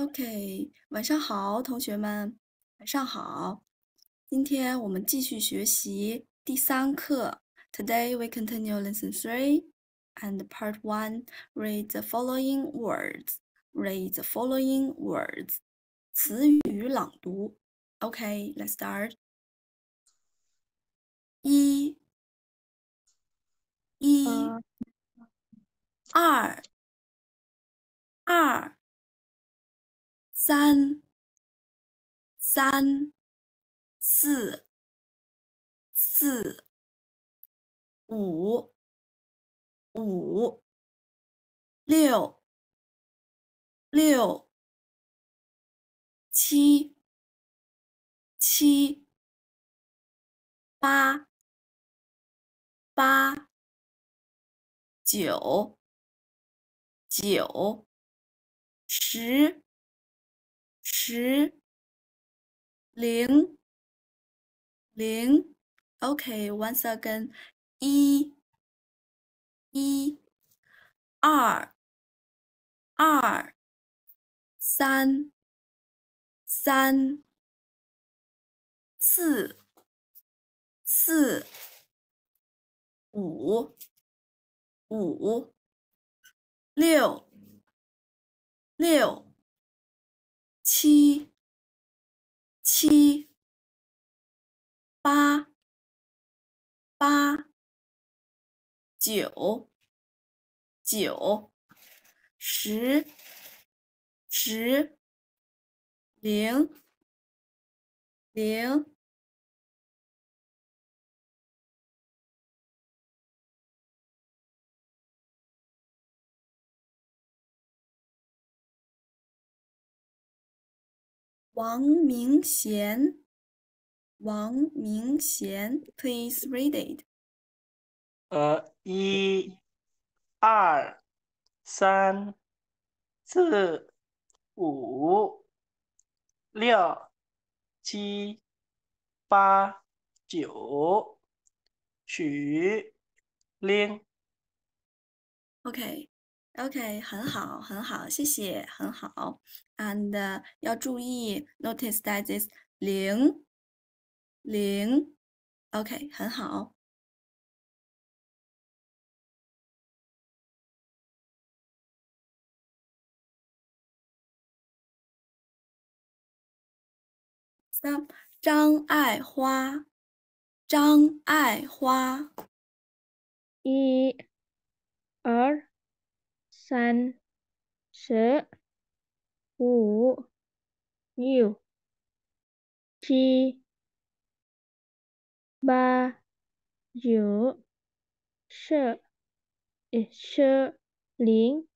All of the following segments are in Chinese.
OK，晚上好，同学们，晚上好。今天我们继续学习第三课。Today we continue lesson three and part one. Read the following words. Read the following words. 词语朗读。OK，let's start. 一，一，二，二。三、三、四、四、五、五、六、六、七、七、八、八、九、九、十。十零零，OK，once again，一，一，二，二，三，三，四，四，五，五，六，六。七七八八九九十十零零。王明贤，王明贤，请读。呃，一、二、三、四、五、六、七、八、九、十、零。OK。OK，很好，很好，谢谢，很好。And 要注意，notice that is 零，零。OK，很好。三，张爱花，张爱花，一，二。三、十、五、六、七、八、九、十，十零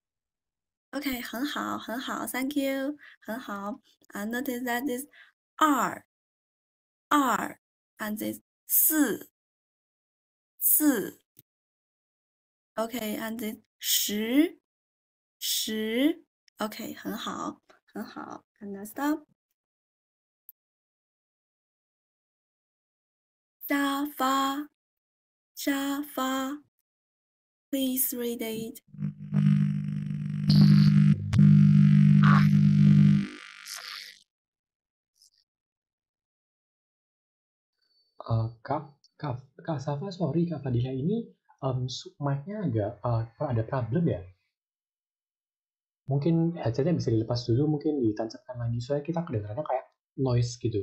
，OK，很好，很好，Thank you，很好。I n o t i c e that is 二、二，and this 四、四，OK，and this 十。十，OK，很好，很好，看到 stop。沙发，沙发，Please read it. Uh, Kak, Kak, Kak Safa, sorry Kak Fadila ini um, mic-nya agak uh, ada problem ya? mungkin headsetnya bisa dilepas dulu mungkin ditancapkan lagi soalnya kita kedengarannya kayak noise gitu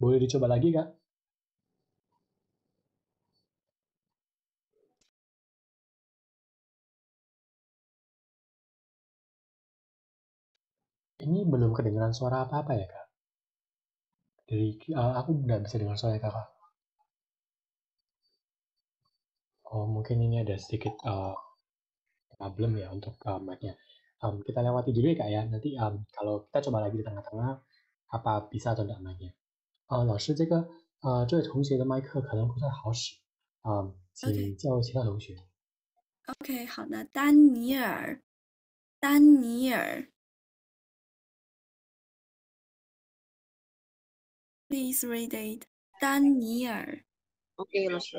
boleh dicoba lagi kak ini belum kedengaran suara apa-apa ya kak dari uh, ah, aku nggak bisa dengar suara kakak oh mungkin ini ada sedikit uh, problem ya untuk uh, mic-nya um, kita lewati dulu ya kak ya nanti um, kalau kita coba lagi di tengah-tengah apa bisa atau enggak mic-nya uh, eh, 老师这个呃这位同学的麦克可能不太好使啊、呃，请叫其他同学。OK，好的，丹尼尔，丹尼尔。Please read it. Daniel. Okay, Okay, thank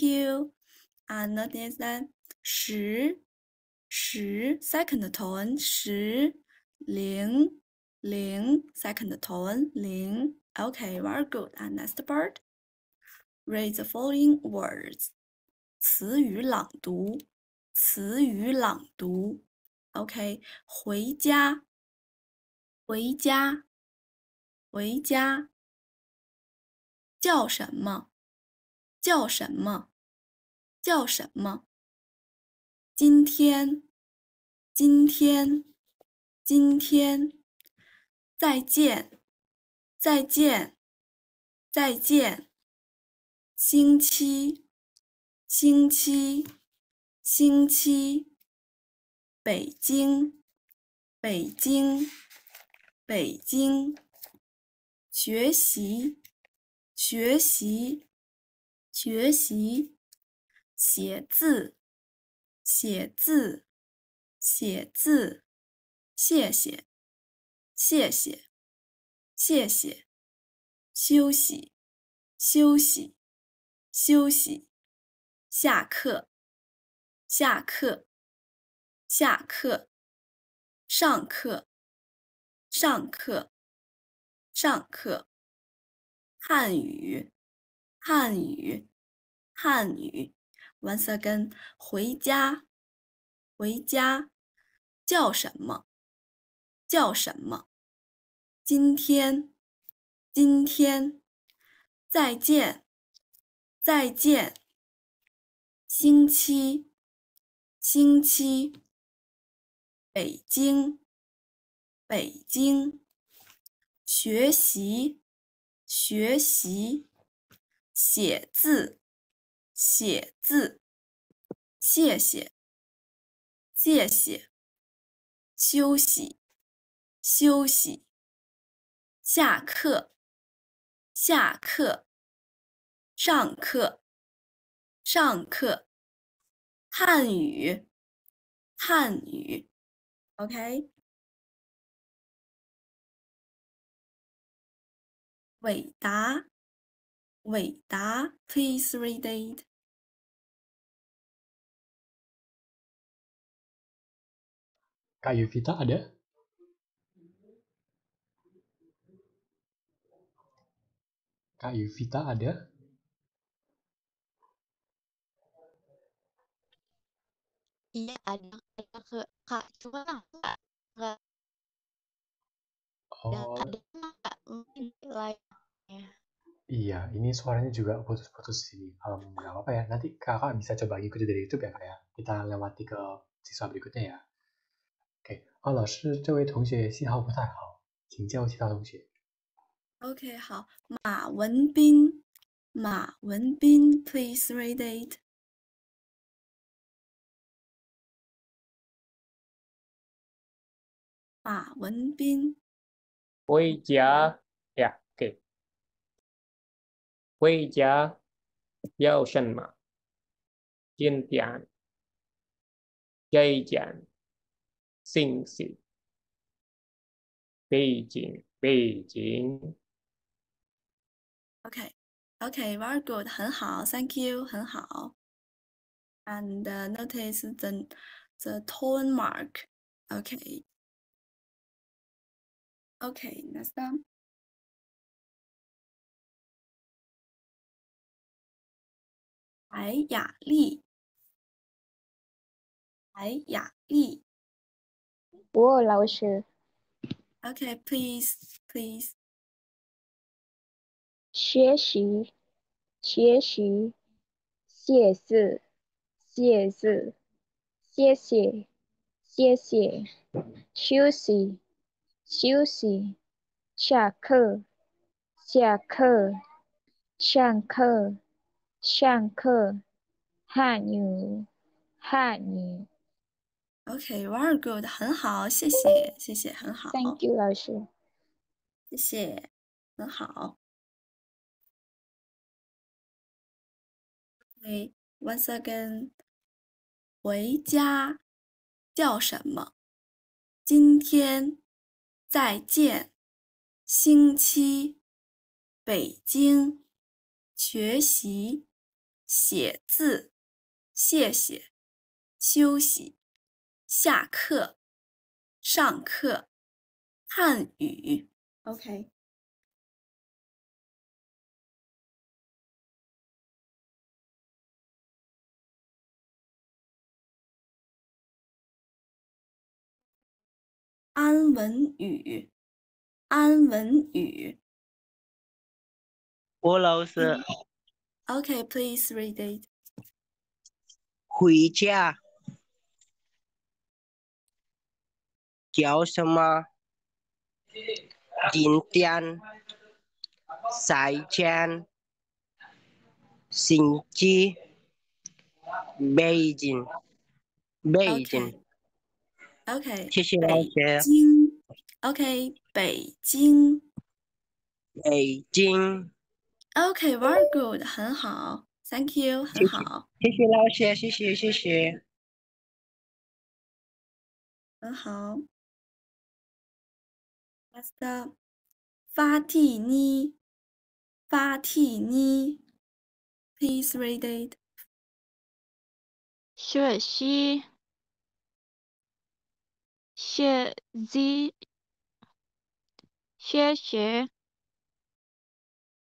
you. you。啊，not is that 十十 second tone 十零零 second tone Okay, very good. And next part. Read the following words. 词语朗读，词语朗读。OK，回家，回家，回家。叫什么？叫什么？叫什么？今天，今天，今天。再见，再见，再见。星期，星期，星期。北京，北京，北京。学习，学习，学习。写字，写字，写字。谢谢，谢谢，谢谢。休息，休息。休息，下课，下课，下课，上课，上课，上课。汉语，汉语，汉语。Once again，回家，回家，叫什么？叫什么？今天，今天，再见。再见。星期，星期。北京，北京。学习，学习。写字，写字。谢谢，谢谢。休息，休息。下课，下课。上课，上课，汉语，汉语，OK，伟达，伟达 p l e a s e read. 雅 t 塔，Ada。雅维塔，Ada。Iya ada ada ke Kak, cuman kan aku nggak nggak nggak Oh, kadang nggak mungkin layarnya. Iya, ini suaranya juga putus-putus sih. Em, nggak apa-apa ya. Nanti kakak bisa coba ikuti dari YouTube ya kak ya. Kita lewati ke siswa berikutnya ya. Oke. Oh, 老师，这位同学信号不太好，请叫其他同学。OK，好，马文斌，马文斌，please read it. 马文斌，回家呀，给、yeah, okay. 回家要什么？今天这件信息，背景背景。OK OK notice the the tone mark. Okay. OK，Next a y up，白雅丽，白雅丽，我老师。OK，please. 学习，学习，谢字，谢字，谢谢，谢谢，休息。休息，下课，下课，上课，上课，哈尼，哈尼。OK，Very good，很好，谢谢，谢谢，很好。Thank you，老师，谢谢，很好。对，Once again，回家叫什么？今天。再见，星期，北京，学习，写字，谢谢，休息，下课，上课，汉语。OK。安文宇，安文宇，吴老师。OK，please read it。回家，叫什么？今天，再见，星期，北京，北京。OK，谢谢老师。北京，OK，北京，北京。OK，Very good，很好。Thank you，很好。谢谢老师，谢谢谢谢。很好。发 e x t f t i n i f t i n p l e a s e read it. 学习。学习，学习，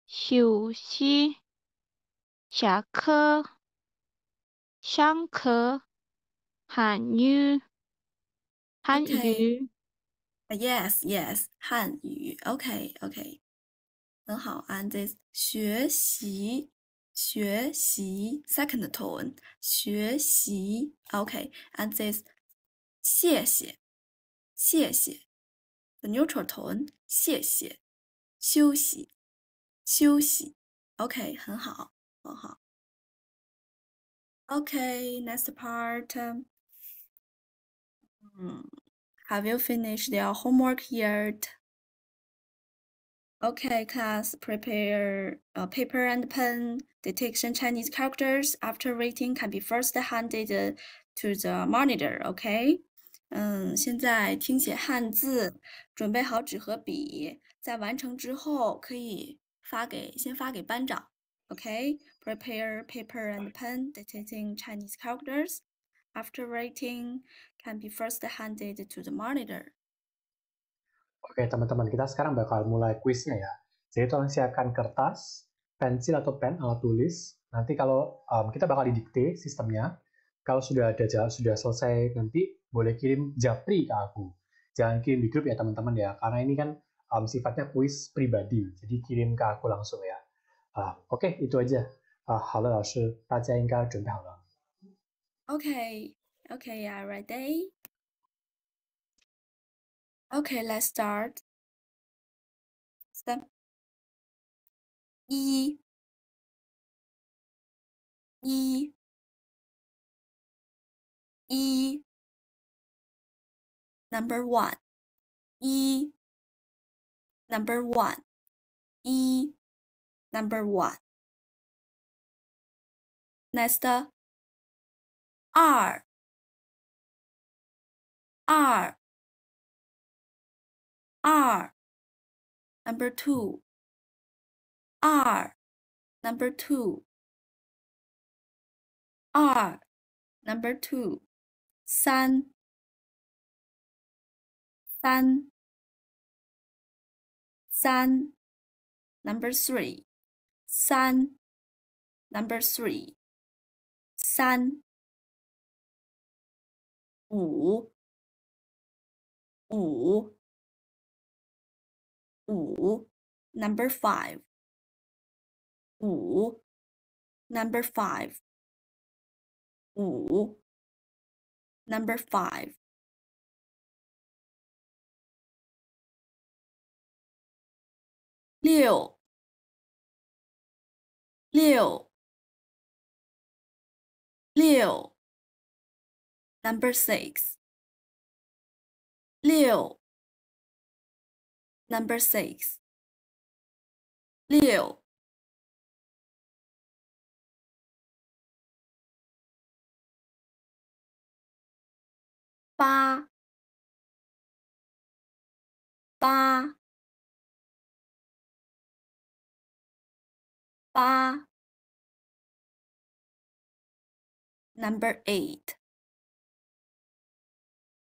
休息，下课，上课，汉语，汉语，Yes，Yes，汉语，OK，OK，很好。And this 学习，学习，Second tone，学习，OK，And this 谢谢。谢谢。The neutral part. part。嗯，Have you finished your homework yet? Okay, class, prepare a paper and pen. Detection Chinese characters after reading can be first handed to the monitor, okay? 嗯，现在听写汉字，准备好纸和笔，在完成之后可以发给先发给班长。Okay, prepare paper and pen dictating Chinese characters. After writing, can be first handed to the monitor. Oke, okay, teman-teman, kita sekarang bakal mulai kuisnya ya. Jadi tolong siapkan kertas, pensil atau pen alat tulis. Nanti kalau um, kita bakal didikte sistemnya, kalau sudah ada jawab sudah selesai nanti boleh kirim japri ke aku jangan kirim di grup ya teman-teman ya karena ini kan um, sifatnya kuis pribadi jadi kirim ke aku langsung ya uh, oke okay, itu aja uh, halo lalu oke okay. oke okay, ya ready okay let's start step 一一 e. e. 一 number one 一 number one 一 number one next 二二二 uh, number two 二 number two 二 number two 三，三，三，number three，三，number three，三，五，五，五，number five，五，number number three 三五五五 number five 五 number five number five Liu. Liu. Liu. Number six. Liu. Number six. Liu. 八八八。Number eight.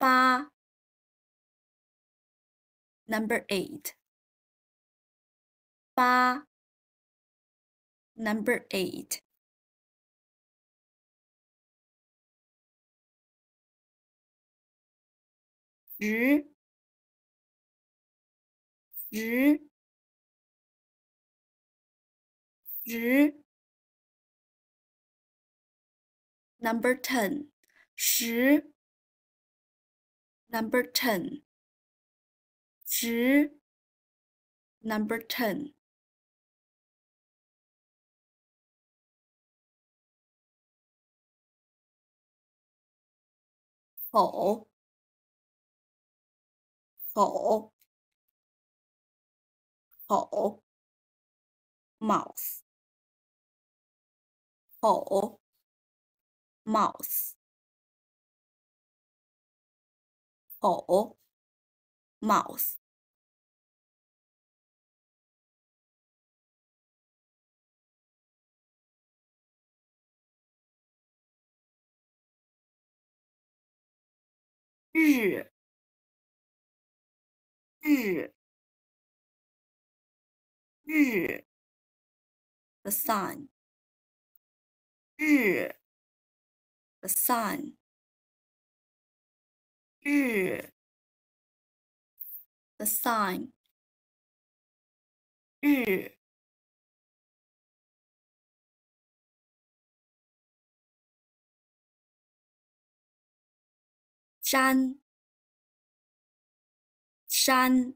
八 Number eight. 八 Number eight. 直直直 Number ten 十 Number ten Number 口口 mouth 口 mouth mouth 日日 the sun sun，日，山。the sun the shan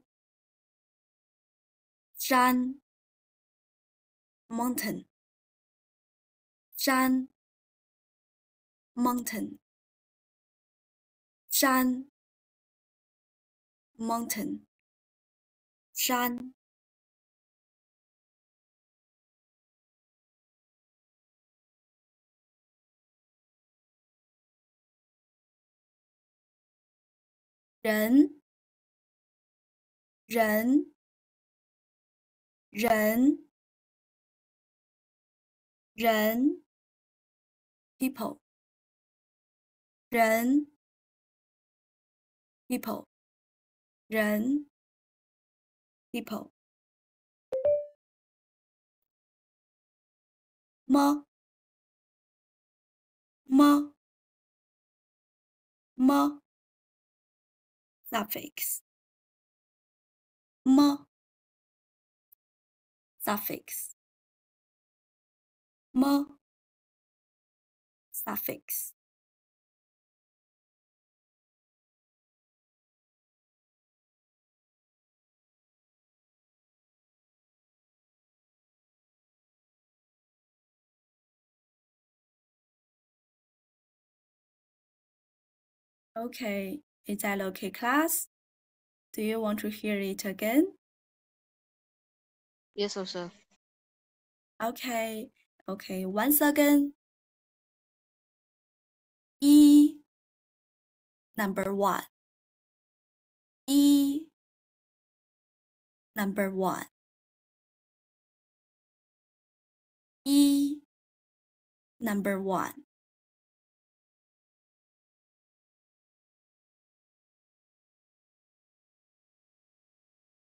mountain shan mountain shan mountain shan 人，人，人，people，人，people，人，people，么，么，么，suffix。m suffix m suffix Okay, is that okay, class? Do you want to hear it again? Yes, sir. Okay, okay, once again. E number one. E number one. E number one.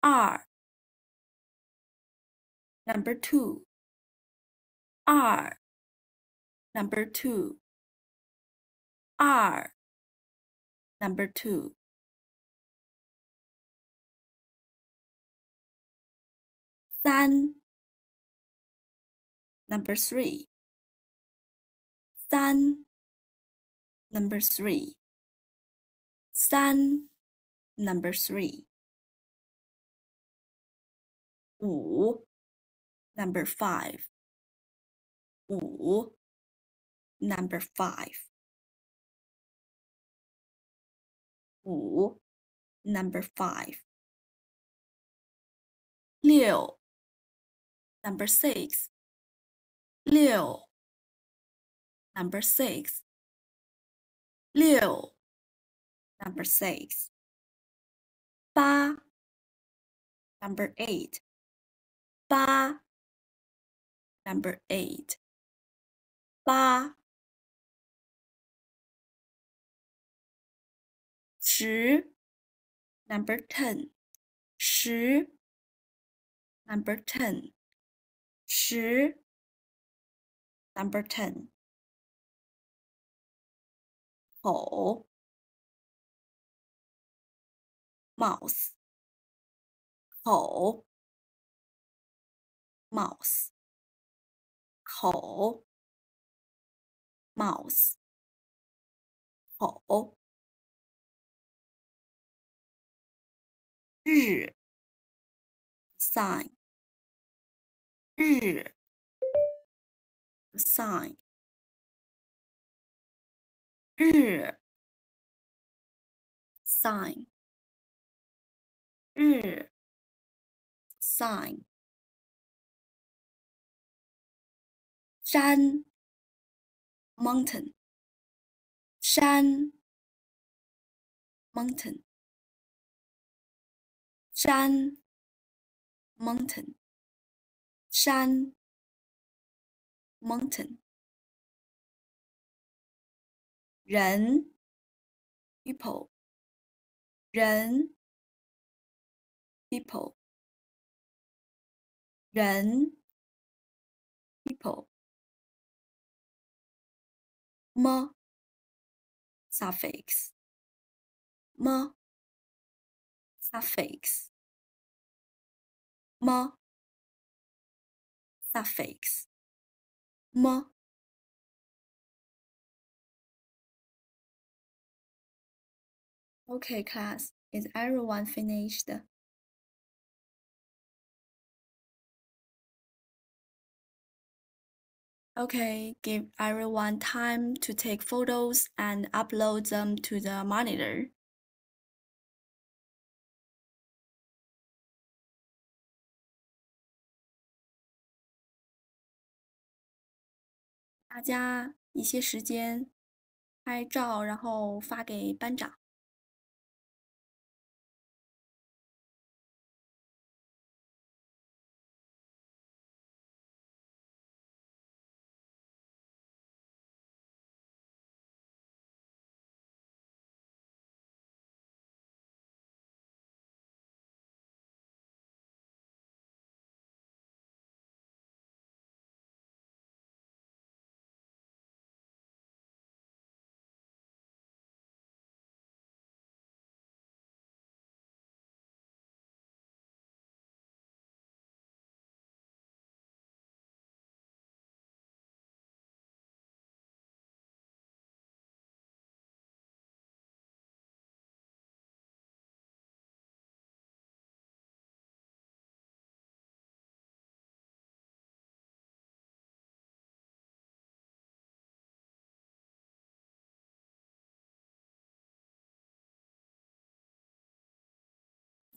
r number 2 r number 2 r number 2 san number 3 san number 3 san number 3五，number five，五，number five，五，number five，六，number six，六，number six，六，number six，八，number eight. 八 number eight 八十 number ten 十 number ten 十 number ten 口 mouth 口 mouth，口，mouth，口，日，sign，日，sign，日，sign，日，sign。山 mountain 山 mountain 山 mountain 山 mountain 人 people 人 people 人 ma suffix ma suffix ma suffix ma okay class is everyone finished Okay, give everyone time to take photos and upload them to the monitor. 大家一些时间拍照，然后发给班长。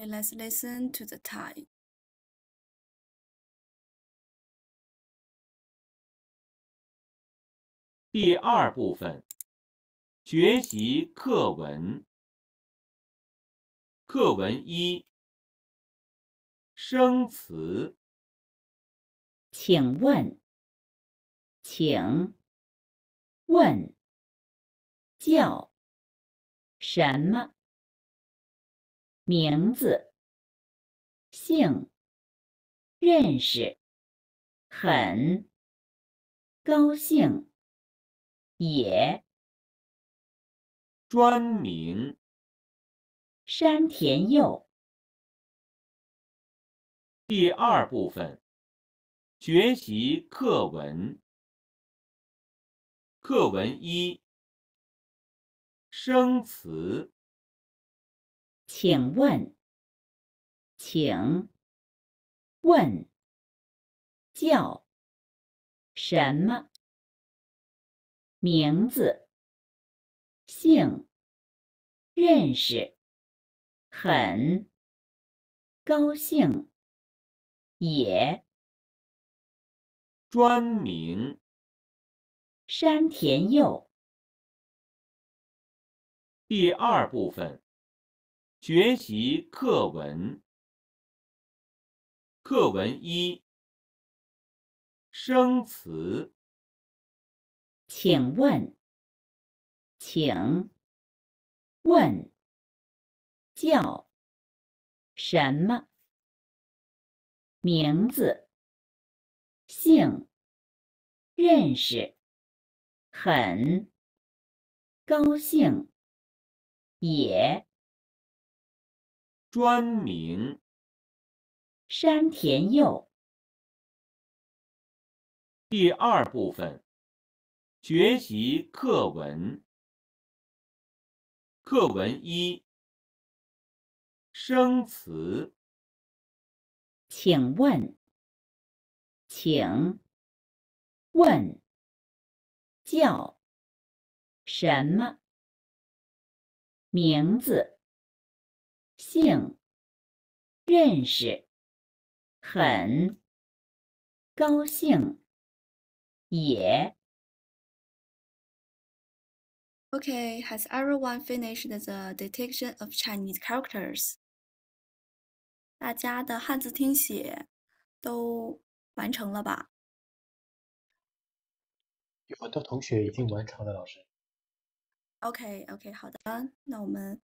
Let's listen to the tide. 第二部分，学习课文。课文一，生词。请问，请问叫什么？名字、姓、认识、很高兴、也、专名、山田佑。第二部分，学习课文。课文一，生词。请问，请问叫什么名字？姓认识，很高兴，也专名山田佑。第二部分。学习课文，课文一。生词，请问，请问叫什么名字？姓认识，很高兴，也。专名，山田佑。第二部分，学习课文。课文一。生词。请问，请问叫什么名字？姓，认识，很高兴，也。OK，Has everyone finished the detection of Chinese characters？大家的汉字听写都完成了吧？有很多同学已经完成了，老师。OK，OK，好的，那我们。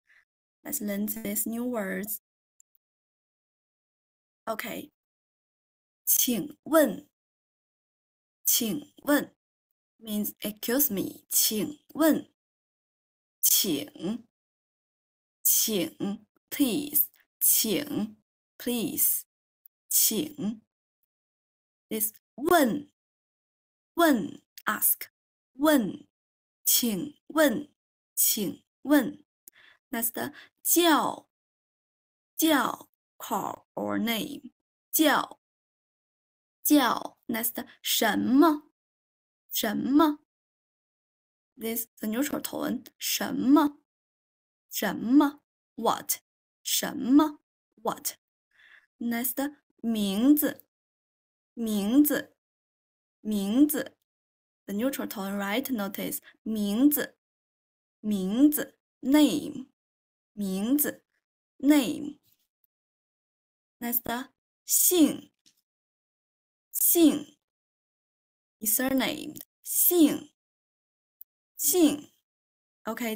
Let's learn these new words. Okay. 请问，请问 means excuse me. 请问，请，请, please, please, 请,请, me，请问，请，请 please，请 please，请。This 问，问 ask，问，请问，请问。that's the 叫叫 call or name 叫叫 That's the 什么什么 This the neutral tone 什么什么 What 什么 What That's the 名字名字名字 The neutral tone right notice 名字名字 name 名字 name。那是的姓姓，surname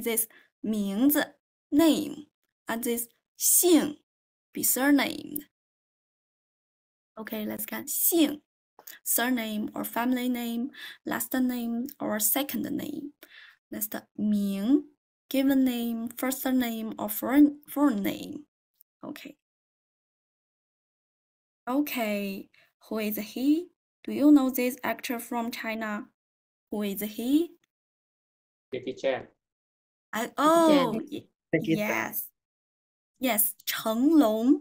this 名字 name 啊，this 姓 be surnamed。OK，let's 看姓。surname or family name, last name or second name. Next, 名 given name, first name, or foreign, foreign name. Okay. Okay, who is he? Do you know this actor from China? Who is he? Jackie Chan. I, oh, yes. Yes, Cheng Long.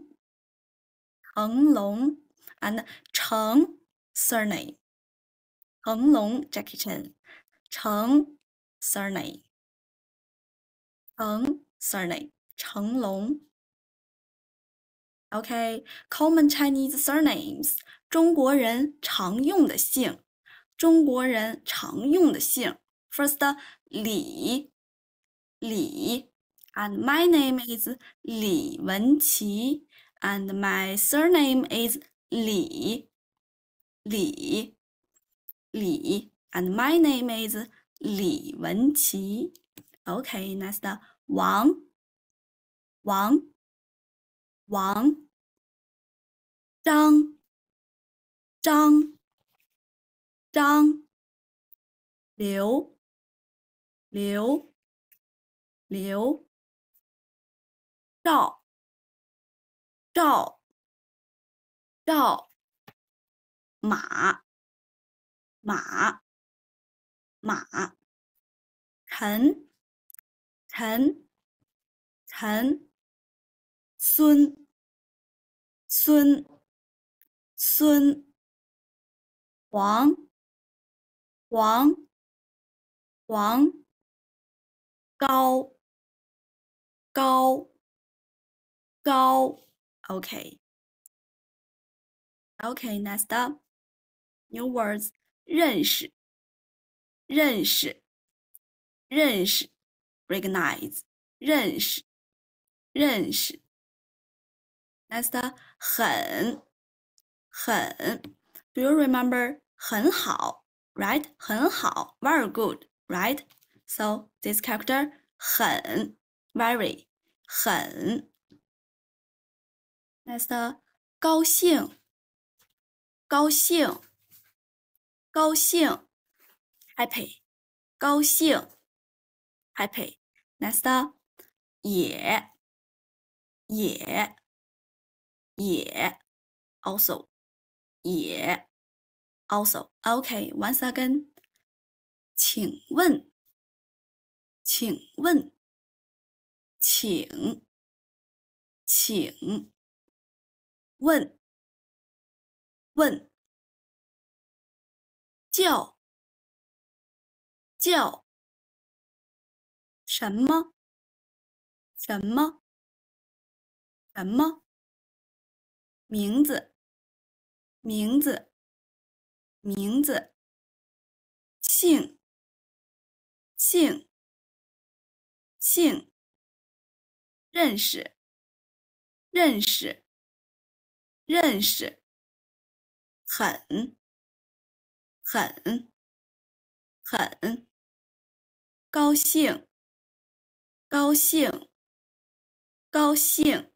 Cheng Long and Cheng surname. Cheng Long, Jackie Chan. Cheng surname. Cheng surname, Long. Okay, common Chinese surnames, 中国人常用的姓,中国人常用的姓. First, Li, Li, and my name is Li Wenqi, and my surname is Li, Li, Li, and my name is Li Wenqi, OK，next，王，王，王，张，张，张，刘，刘，刘，赵，赵，赵，马，马，马，陈。陈陈孙孙孙黄黄黄高高高，OK OK，Next up，New words，认识，认识，认识。recognize 认识认识。Next 很很，Do you remember 很好，right？很好，very good，right？So this character 很 very 很。Next 高兴高兴高兴 Happy. Next. 也也也 Also. 也 Also. Okay. Once again. 请问？请问？请？请问？问？叫？叫？什么？什么？什么？名字？名字？名字？姓？姓？姓？认识？认识？认识？很？很？很？高兴？高兴，高兴，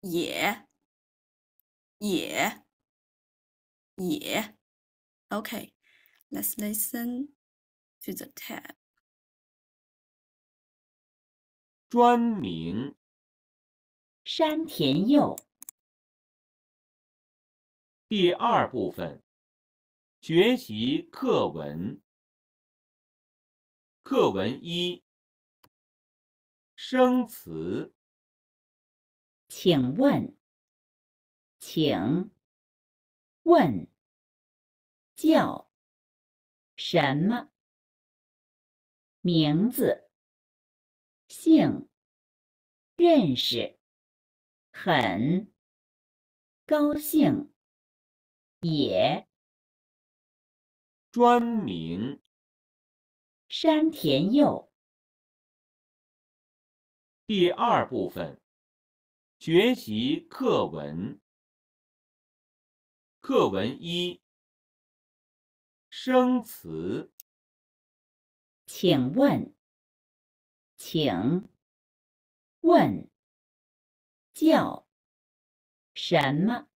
也，也，也，OK，Let's listen to the tab。专名：山田佑。第二部分，学习课文。课文一。生词，请问，请问叫什么名字？姓认识，很高兴，也专名山田佑。第二部分，学习课文。课文一，生词。请问，请问叫什么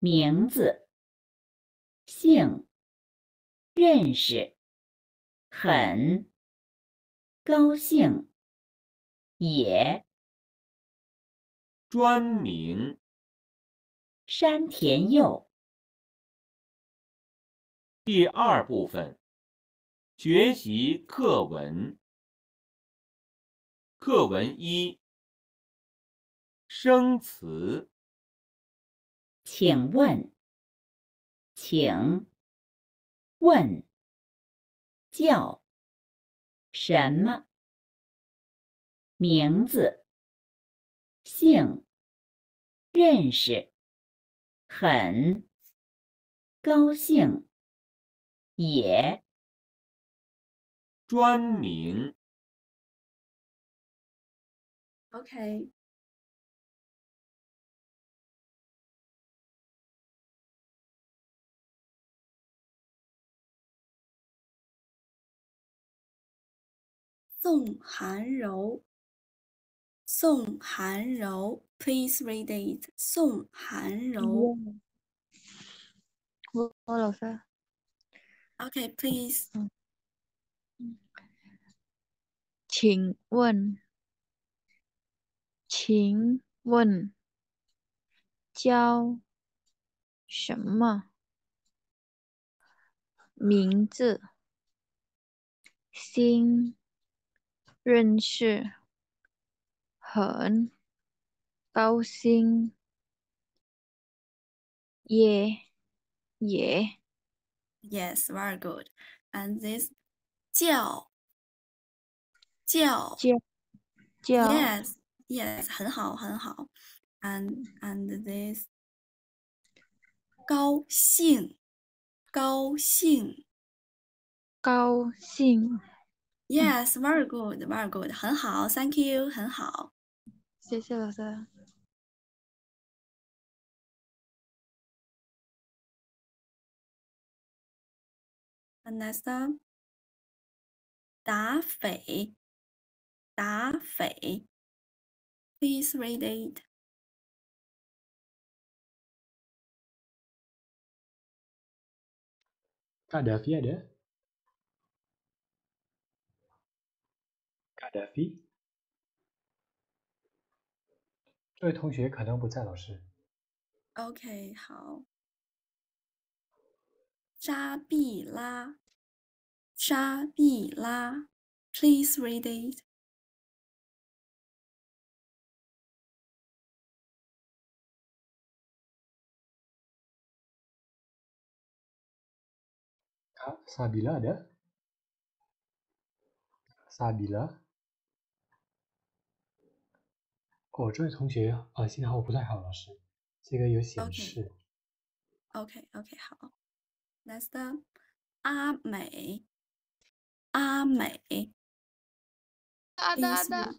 名字？姓认识，很高兴。也，专名。山田佑。第二部分，学习课文。课文一。生词。请问，请问叫什么？名字，姓，认识，很高兴，也，专名，OK，宋韩柔。宋韩柔，请 t 宋韩柔，我老师。OK，请。嗯嗯，请问，请问叫什么名字？新认识。hởn, 高兴，yeah, yeah. Yes, very good. And this 叫叫叫 Yes, yes, 很好，很好. and this Yes, very good, very good. you. 很好. जैसे Vanessa Please read it. Davi ada? Kak Davi? 这位同学可能不在，老师。OK，好。扎毕拉，扎毕拉，Please read it。s a b i l a ada？Sabila。我这位同学呃信号不太好，老师，这个有显示。OK OK 好，Next up，阿美，阿美，阿达达。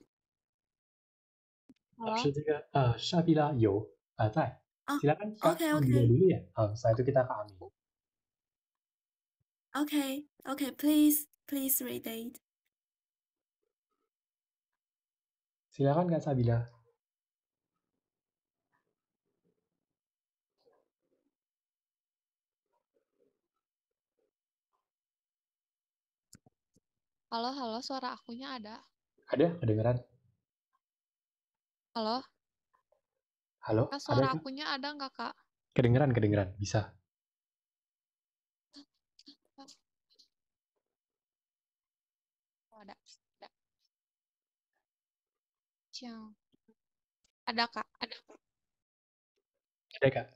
老师这个呃 s 比拉有啊在啊、i l a k OK。你的留言啊，再读给大家阿美。OK OK please please repeat，s i l a k a n k a k Sabila。Halo, halo, suara akunya ada? Ada, kedengeran. Halo? Halo? Kak, suara ada, akunya ada nggak, Kak? Kedengeran, kedengeran. Bisa. Oh, ada. Ada. Ada, Kak. Ada, Kak. Ada, Kak.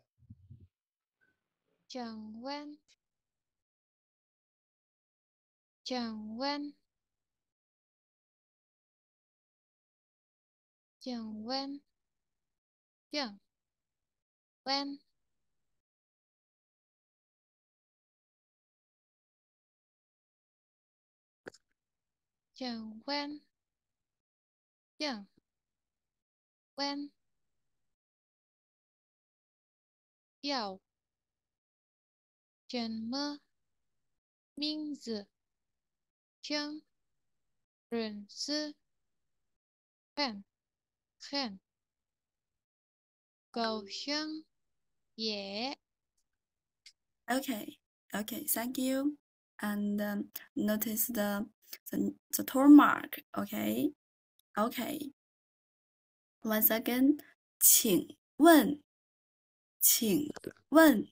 Jangan. Jangan. trường when trường when trường when trường when dầu trần mơ minh dự chương rừng sư phản Go Gohyun yeah okay okay thank you and um, notice the, the the tone mark okay okay once again 请问请问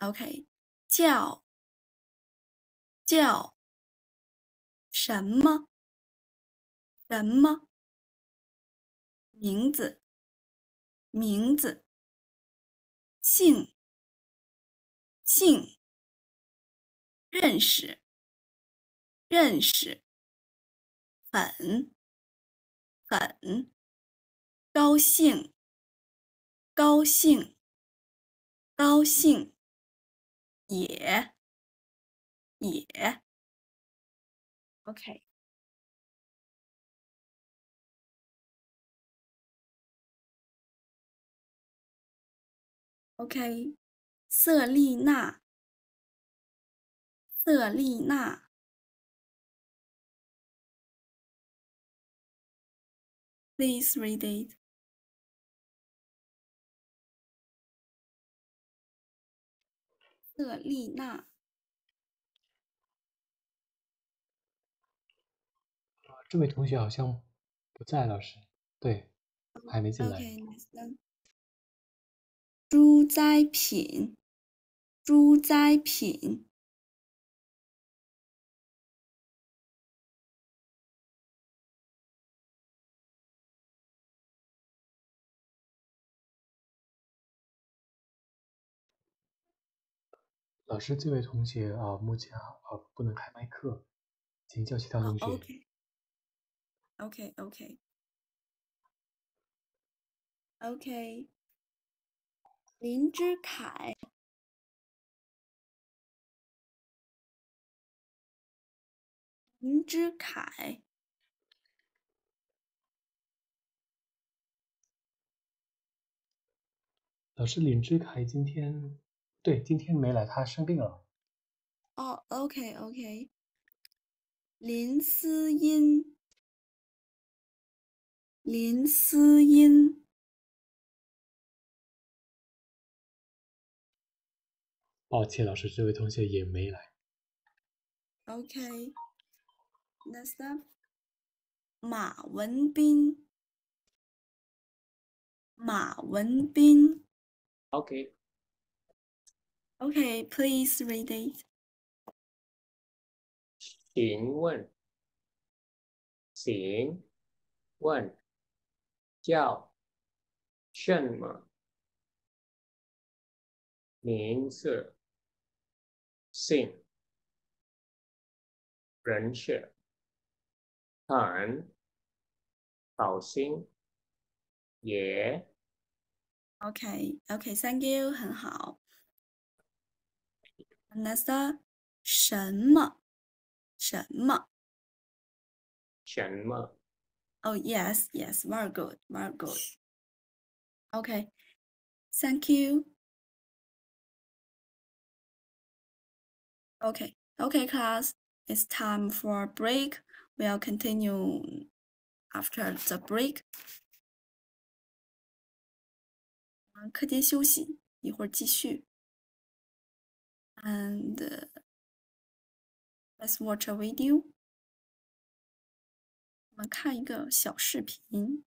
okay 叫叫什么什么？名字？名字？姓？姓？认识？认识？很？很？高兴？高兴？高兴？也？也？OK。OK，瑟丽娜，瑟丽娜。Please read it，瑟丽娜。啊，这位同学好像不在，老师，对，还没进来。猪灾品，猪灾品。老师，这位同学啊，目前啊，不能开麦克，请叫其他同学。OK，OK，OK，OK。林之凯，林之凯，老师林之凯今天对今天没来，他生病了。哦，OK OK，林思音，林思音。抱歉，老师，这位同学也没来。OK，Next up，马文斌，马文斌。OK，OK，Please read it。请问，请问叫什么名字？sin. Ren xue. turn, Tao yeah. Okay, okay, thank you. 很好。Next up, 什么？什么？什么？Oh yes, yes, very good, very good. Okay, thank you. Okay, okay, class, it's time for a break. We'll continue after the break. And let's watch a video. 我们看一个小视频。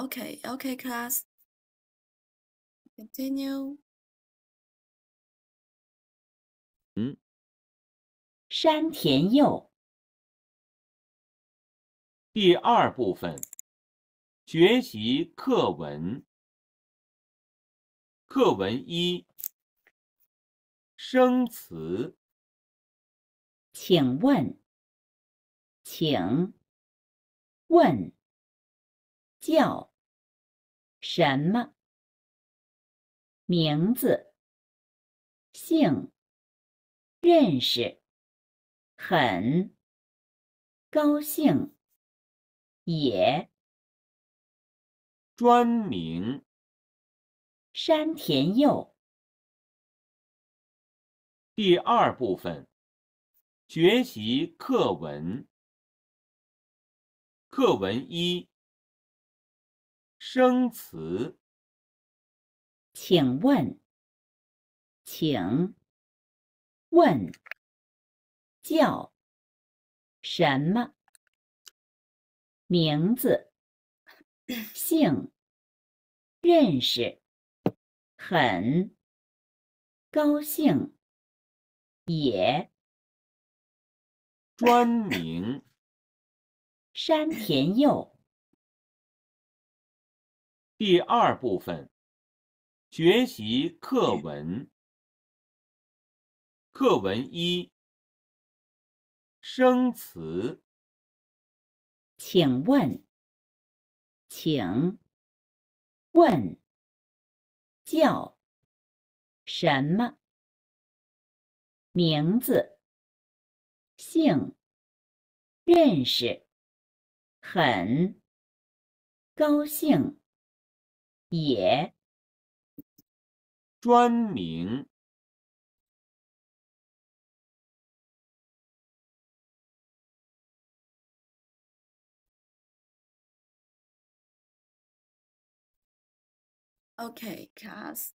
OK，OK，class，continue。嗯。山田佑。第二部分，学习课文。课文一。生词。请问，请问，叫。什么名字？姓认识，很高兴，也专名山田佑。第二部分，学习课文。课文一。生词，请问，请问叫什么名字？姓认识，很高兴，也专名山田佑。第二部分，学习课文。课文一，生词。请问，请问叫什么名字？姓认识，很高兴。也专名。Okay, Cass.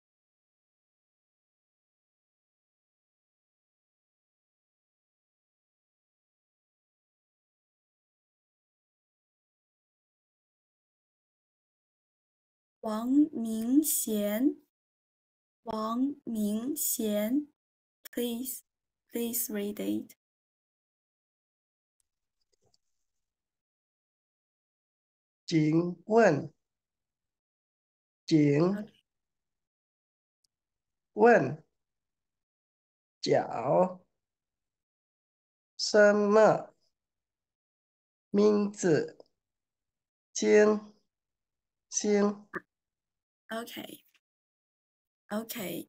王明贤王明贤 please please read it 请问请问叫什么名字星星 Okay. Okay.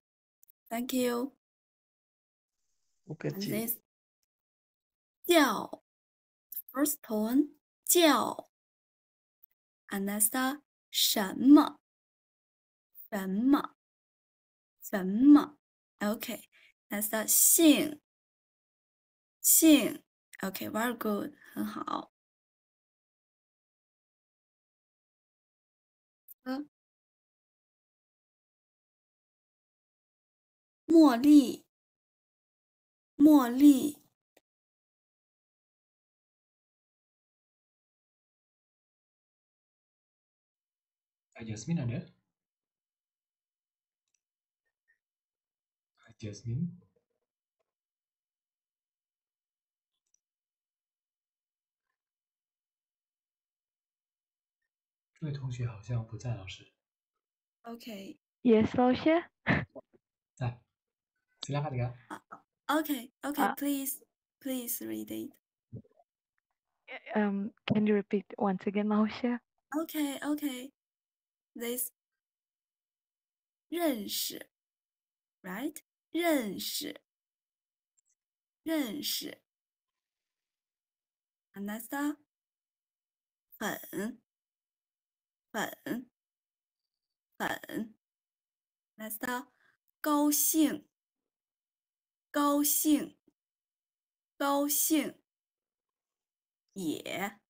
Thank you. Okay. this 叫 first tone 叫 and that's the 什么什么什么 okay that's the 姓姓 okay very good 很好茉莉，茉莉，jasmine 呢？jasmine，这位同学好像不在，老师。OK，Yes，老师在。silakan ah, Okay, okay, uh, please, please read it. Eh, um, can you repeat once again, Mausha? Okay, okay. This 认识，right？认识，认识。Understand？很，很，很。Understand？高兴。高兴，高兴，也，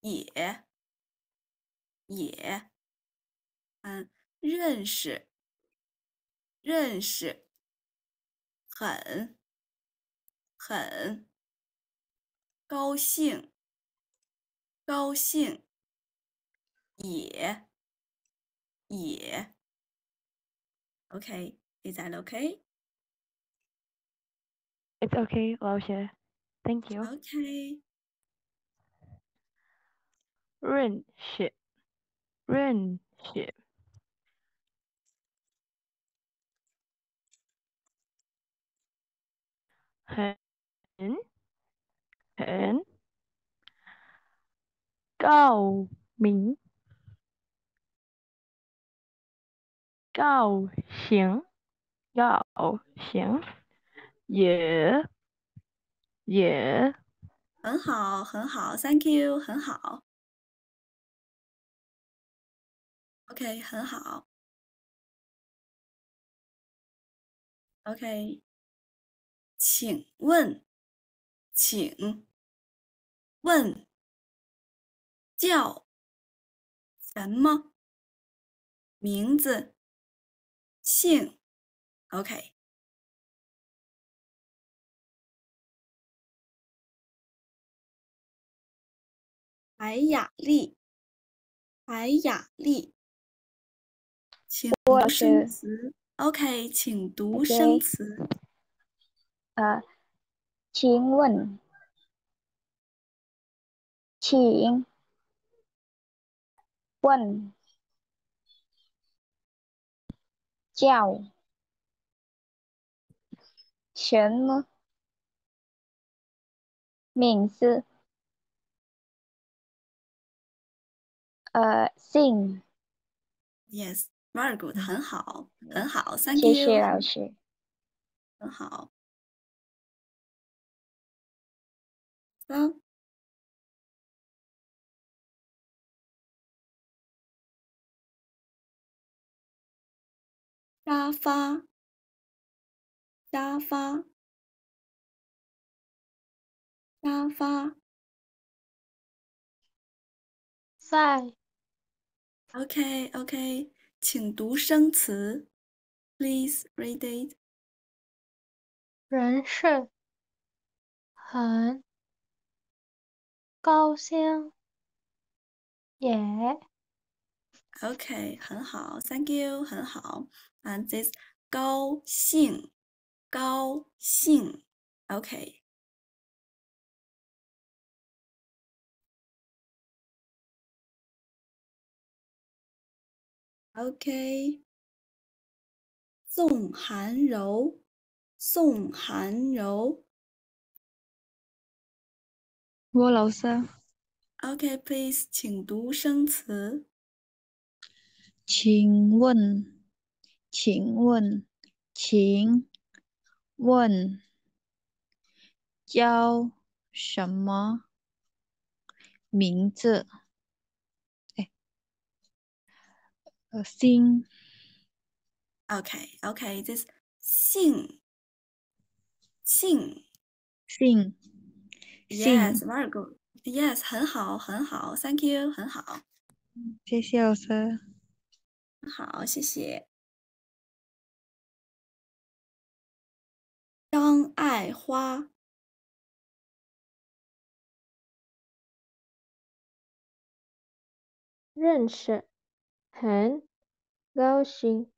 也，也，嗯，认识，认识，很，很，高兴，高兴，也，也，OK，Is that OK？It's okay, Laoxia. Thank you. Okay. Ren Ren Friendship. Hen. Hen. Gao Ming. Gao Xing. Gao Xing. 也也很好，很好，Thank you，很好。OK，很好。OK，请问，请问叫什么名字？姓 OK。白雅丽，白雅丽，请读生词。OK，请读生词。呃，请问，请问叫什么名字？呃，sing。Yes，Very good，很好，很好，Thank you，谢谢老师，很好。嗯，沙发，沙发，沙发，在。OK，OK，请读生词。Please read it。人是很高兴耶。OK，很好，Thank you，很好。And this 高兴，高兴。OK。OK，宋寒柔，宋寒柔，郭老师。OK，请读生词。请问，请问，请问，叫什么名字？姓。OK，OK，这是姓。姓，姓。Yes，Very good。Yes，很好，很好。Thank you，很好。谢谢老师。好，谢谢。张爱花认识。很高兴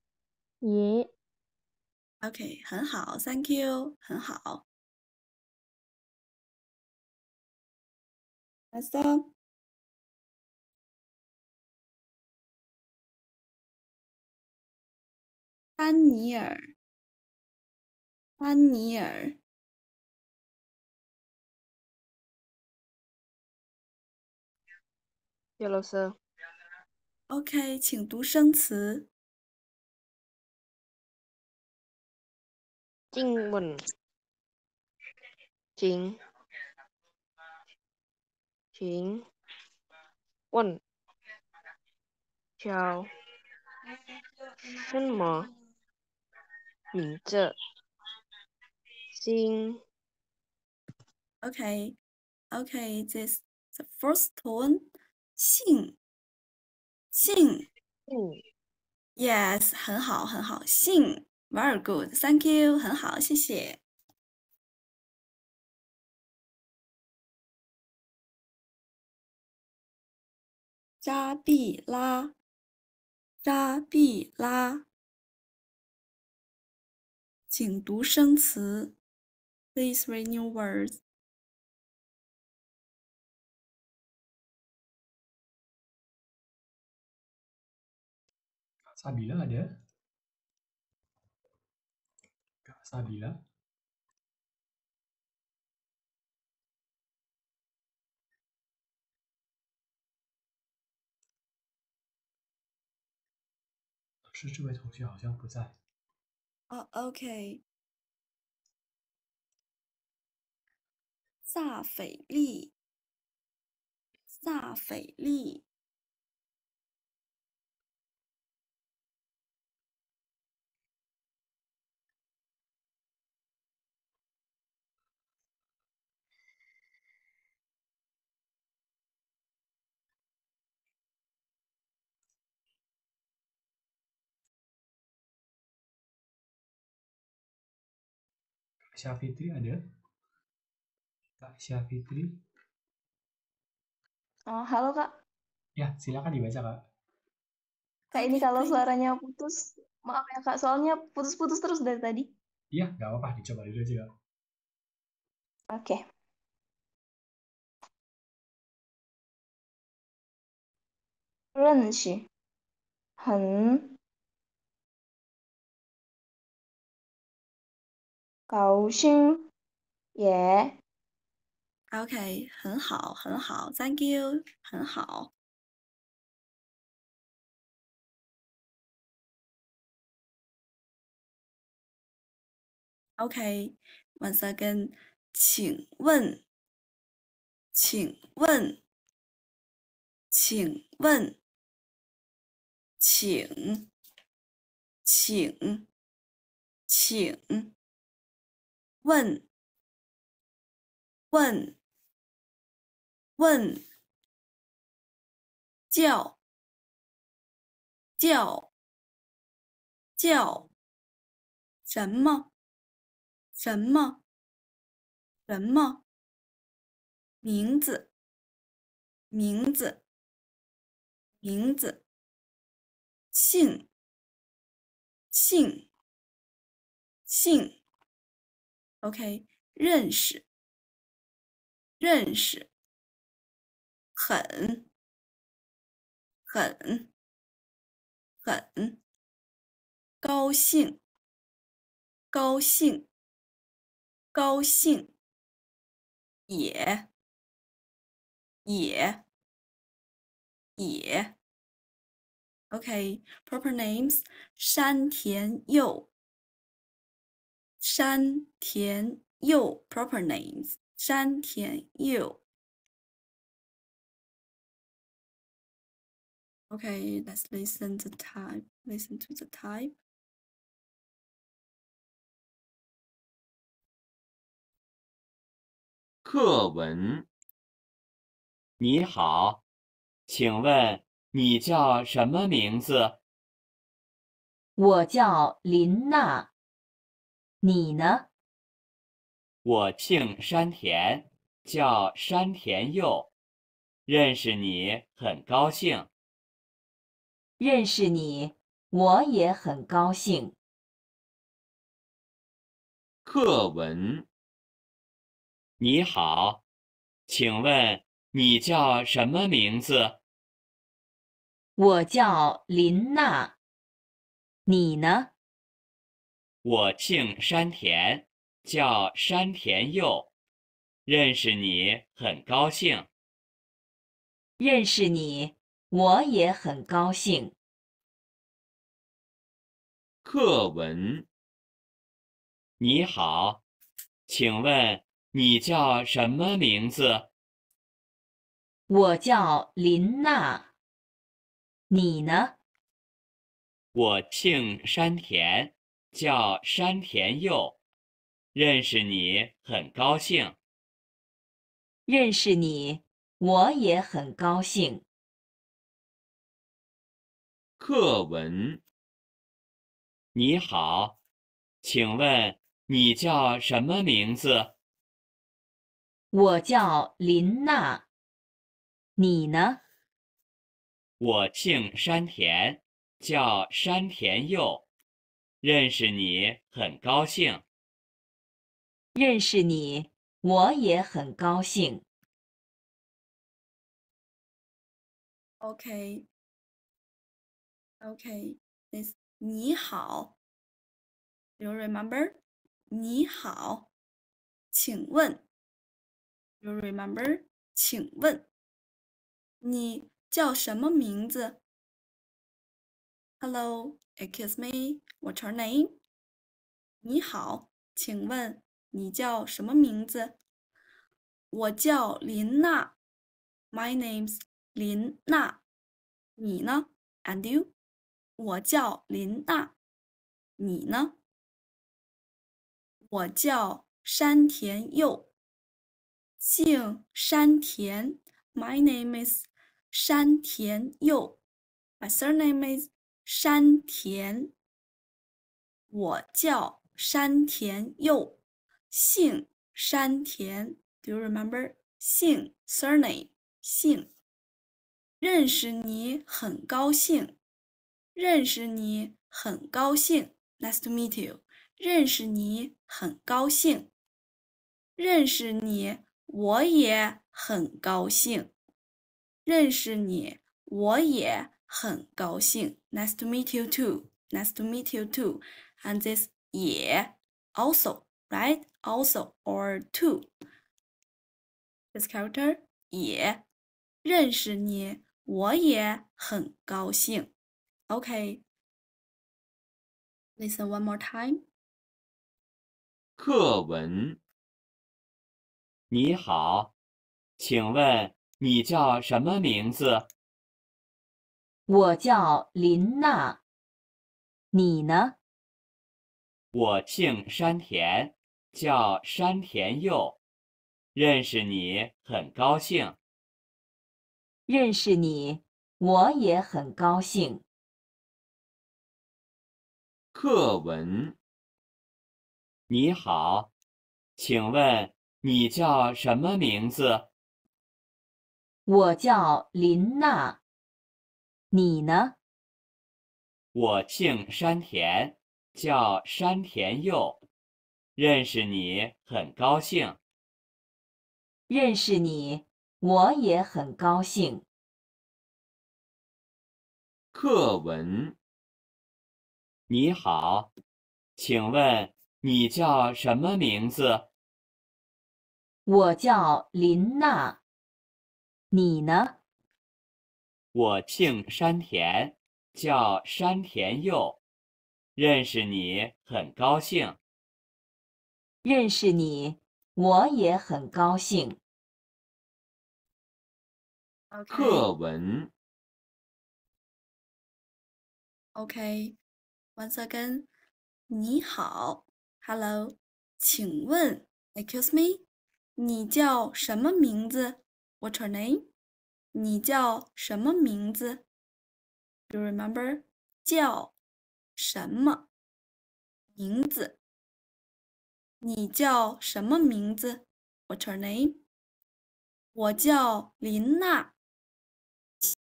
也。OK，很好，Thank you，很好。阿萨，丹尼尔，丹尼尔，叶老师。OK，请读生词。静文，请，请问，叫什么名字？姓 OK，OK，这是 the f i r s tone，姓。信，嗯，yes，很好很好，信，very good，thank you，很好，谢谢。扎毕拉，扎毕拉，请读生词，please read new words。萨比拉，Ada。萨比拉。老师，这位同学好像不在。哦，OK。萨菲利。萨菲利。Syafitri ada? Kak Syafitri? Oh, halo Kak. Ya, silakan dibaca Kak. Kak ini kalau suaranya putus, maaf ya Kak, soalnya putus-putus terus dari tadi. Iya, nggak apa-apa, dicoba dulu aja Kak. Oke. Okay. Renshi. Hmm. 九声耶，OK，很好，很好，Thank you，很好，OK，王世根，请问，请问，请问，请，请，请。问？问？问？叫？叫？叫？什么？什么？什么？名字？名字？名字？姓？姓？姓？OK，认识，认识，很，很，很，高兴，高兴，高兴，也，也，也。OK，proper names，山田佑。山田佑，proper names，山田佑。Okay, let's listen the type. Listen to the type. 课文。你好，请问你叫什么名字？我叫林娜。你呢？我姓山田，叫山田佑。认识你很高兴。认识你，我也很高兴。课文。你好，请问你叫什么名字？我叫林娜。你呢？我姓山田，叫山田佑。认识你很高兴。认识你，我也很高兴。课文。你好，请问你叫什么名字？我叫林娜。你呢？我姓山田。叫山田佑，认识你很高兴。认识你我也很高兴。课文，你好，请问你叫什么名字？我叫林娜，你呢？我姓山田，叫山田佑。认识你很高兴，认识你我也很高兴。OK，OK，This 你好，You Do remember 你好？请问，You Do remember 请问你叫什么名字？Hello。Excuse me, what's your name? 你好，请问你叫什么名字？我叫林娜。My name's 林娜。你呢？And you？我叫林娜。你呢？我叫山田佑，姓山田。My name is 山田佑。My surname is 山田，我叫山田佑，姓山田。Do you remember 姓 （surname） 姓？认识你很高兴，认识你很高兴。Nice to meet you。认识你很高兴，认识你我也很高兴，认识你我也很高兴。Nice to meet you too. Nice to meet you too. And this yeah also, right? Also or too. This character yeah okay Listen one more time. 课文，你好，请问你叫什么名字？我叫林娜，你呢？我姓山田，叫山田佑，认识你很高兴。认识你，我也很高兴。课文，你好，请问你叫什么名字？我叫林娜。你呢？我姓山田，叫山田佑。认识你很高兴。认识你，我也很高兴。课文。你好，请问你叫什么名字？我叫林娜。你呢？我姓山田，叫山田佑。认识你很高兴。认识你我也很高兴。课文。OK，once again，你好，Hello，请问，Excuse me，你叫什么名字？What's your name？你叫什么名字？You remember? 叫什么名字？你叫什么名字？What's your name？我叫林娜。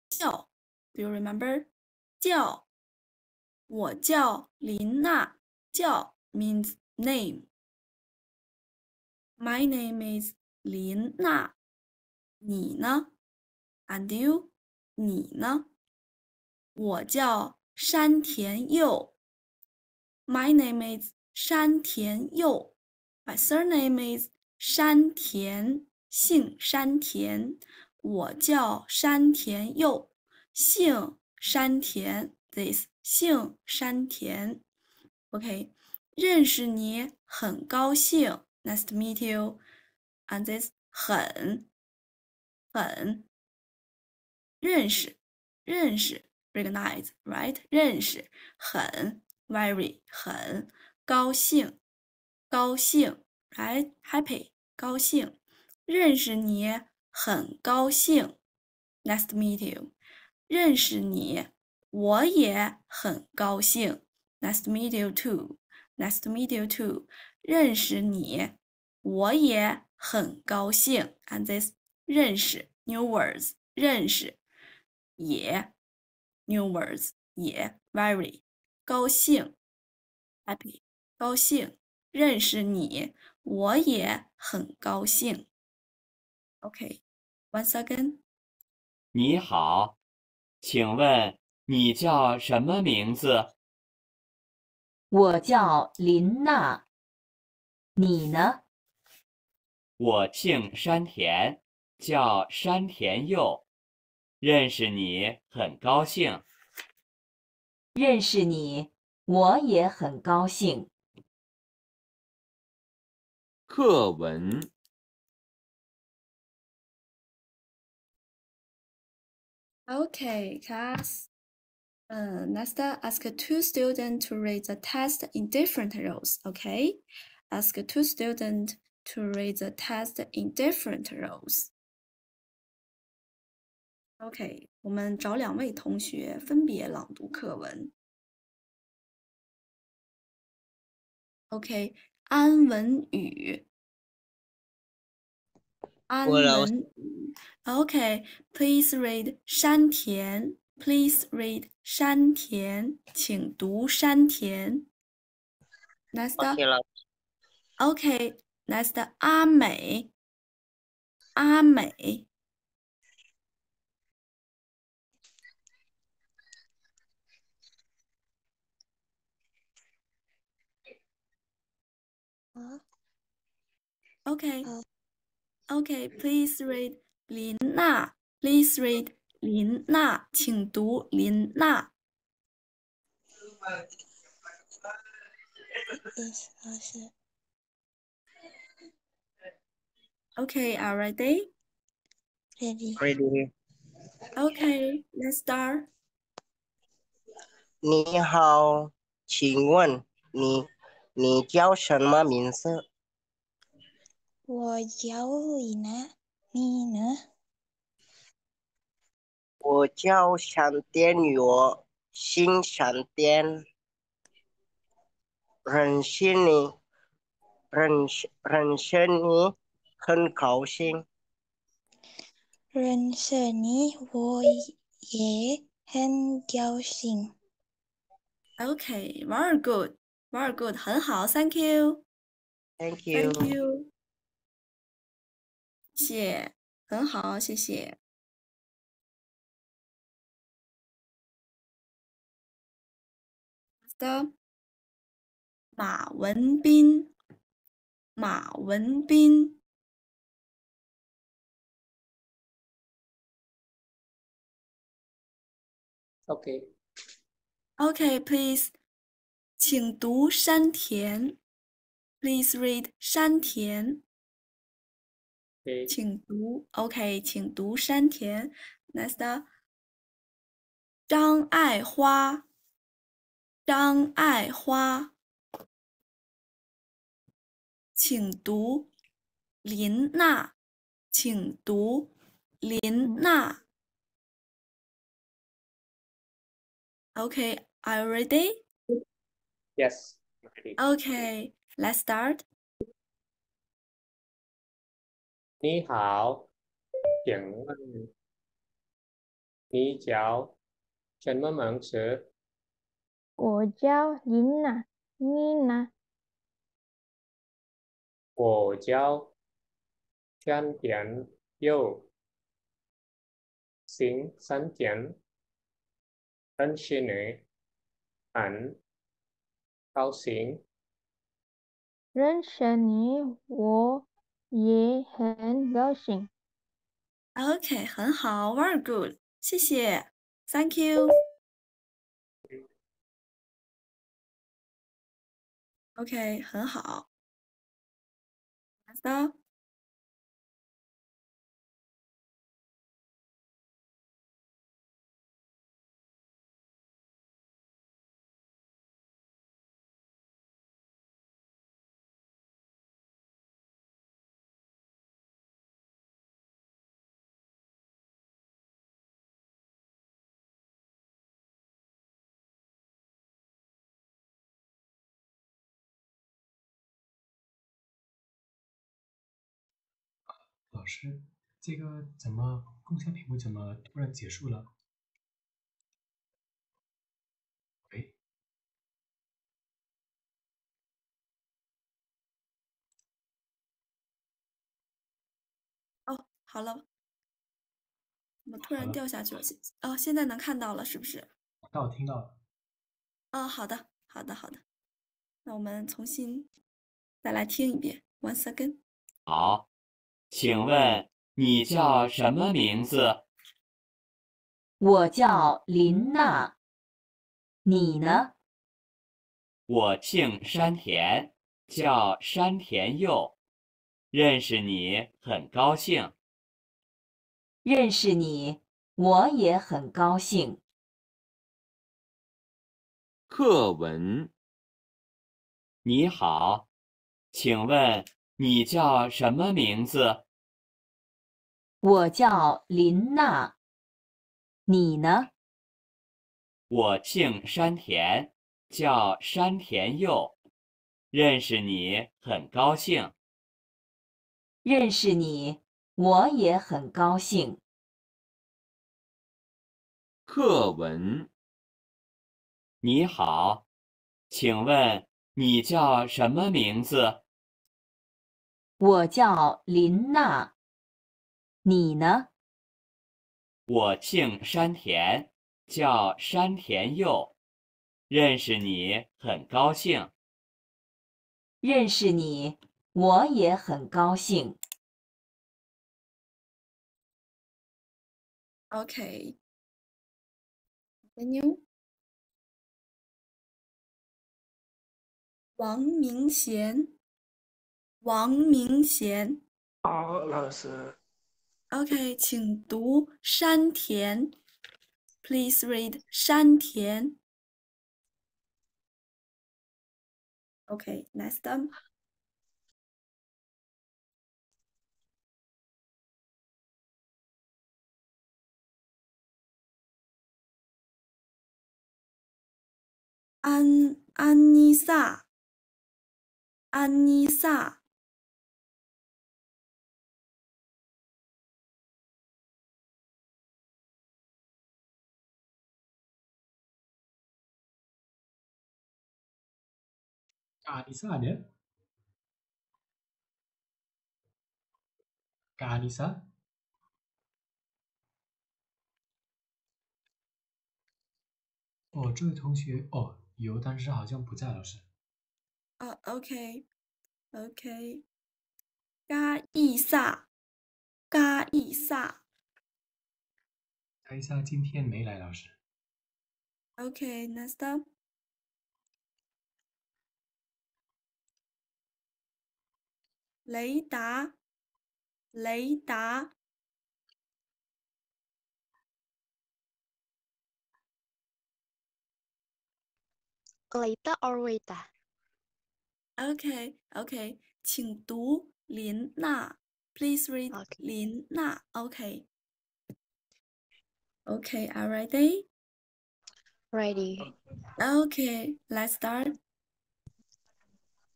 叫，Do you remember？叫，我叫林娜。叫 means name。My name is 林娜。你呢？and you？你呢？我叫山田佑。My name is 山田佑。My surname is 山田，姓山田。我叫山田佑，姓山田。This 姓山田。OK，认识你很高兴。Nice to meet you. And this 很，很。认识，认识，recognize, Happy，高兴，认识你很高兴，Nice to meet you。认识你，我也很高兴，nice to meet you too，nice to meet you too。认识你，我也很高兴，and this 认识 new words 也，new words 也 very 高兴，happy 高兴认识你，我也很高兴。OK，once again，你好，请问你叫什么名字？我叫林娜，你呢？我姓山田，叫山田佑。认识你很高兴。认识你，我也很高兴。课文。Okay, class. Uh, next, ask two students to read the test in different roles. Okay, ask two students to read the test in different roles. OK，我们找两位同学分别朗读课文。OK，安文宇，安文。OK，Please read 山田。Please read 山田，请读山田。Next，OK，Next 阿美，阿美。Okay. Um, okay, mm. please read Na. Please read Okay, are ready? Ready. Ready. Okay, let's start. 你好，请问你你叫什么名字？我叫李娜，你呢？我叫张天宇，姓张天。人生呢，人人生呢很高兴。认识你，我也很高兴。OK，very good，very good，很好，Thank you，Thank you，Thank you。谢，很好，谢谢。好的，马文斌，马文斌。OK。OK，p l e e a s 请读山田。Please read 山田。请读，OK，请读山田，Next，张爱花，张爱花，请读林娜，请读林娜，OK，Are you ready？Yes，OK，Let's start. 你好，请问你叫什么名字？我叫林娜，妮娜。我叫江田佑行，三点认识你很高兴。认识你我。也很高兴。OK，很好，Very good，谢谢。Thank you。OK，很好。n e 老师，这个怎么共享屏幕？怎么突然结束了？喂？哦，好了，怎么突然掉下去了？哦，现在能看到了，是不是？那我听到了。哦，好的，好的，好的。那我们重新再来听一遍，Once again，好。请问你叫什么名字？我叫林娜。你呢？我姓山田，叫山田佑。认识你很高兴。认识你，我也很高兴。课文，你好，请问。你叫什么名字？我叫林娜。你呢？我姓山田，叫山田佑。认识你很高兴。认识你，我也很高兴。课文。你好，请问你叫什么名字？我叫林娜，你呢？我姓山田，叫山田佑，认识你很高兴。认识你，我也很高兴。OK，Next，王明贤。王明贤，好，老师。OK，请读山田。Please read 山田。OK，next o m e 安安妮萨。安妮萨。啊安 isa，有吗？卡哦，这位同学哦，有，但是好像不在，老师。哦，OK，OK，嘎伊萨，嘎伊萨。卡伊萨今天没来，老师。OK，Next up。雷达，雷达，雷塔或维塔。OK，OK，请读林娜。Please read 林娜。OK，OK，Are you ready？Ready。OK，Let's start。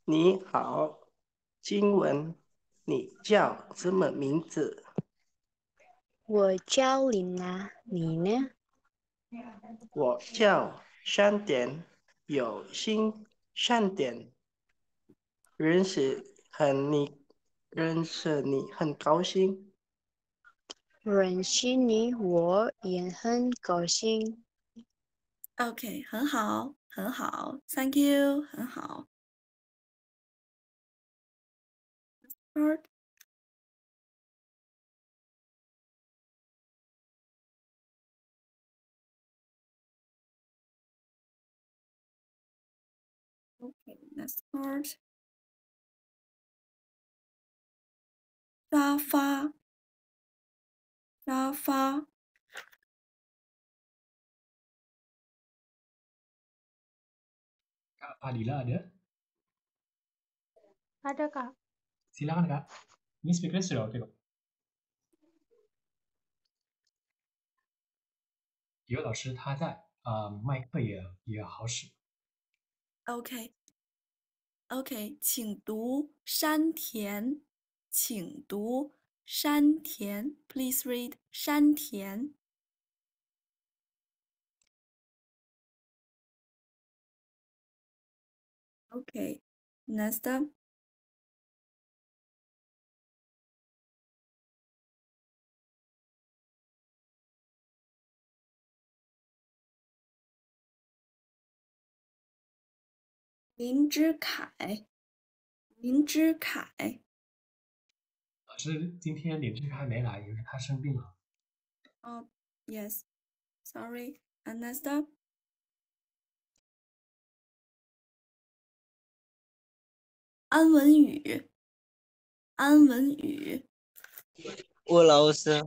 你好。新文，你叫什么名字？我叫林娜，你呢？我叫山点，有心善点。认识很你认识你很高兴。认识你我也很高兴。OK，很好，很好，Thank you，很好。heart Okay, next card. Rafa, Rafa. Kak Fadila ada? Ada kak. 谁来回答？Miss Bresler，这个，有老师他在啊，麦克也也好使。OK，OK，请读山田，请读山田。Please read 山田。OK，Next up。林之凯，林之凯，老师，今天林之凯没来，因为他生病了。哦，Yes，Sorry，Anastas。安文宇，安文宇。我老师。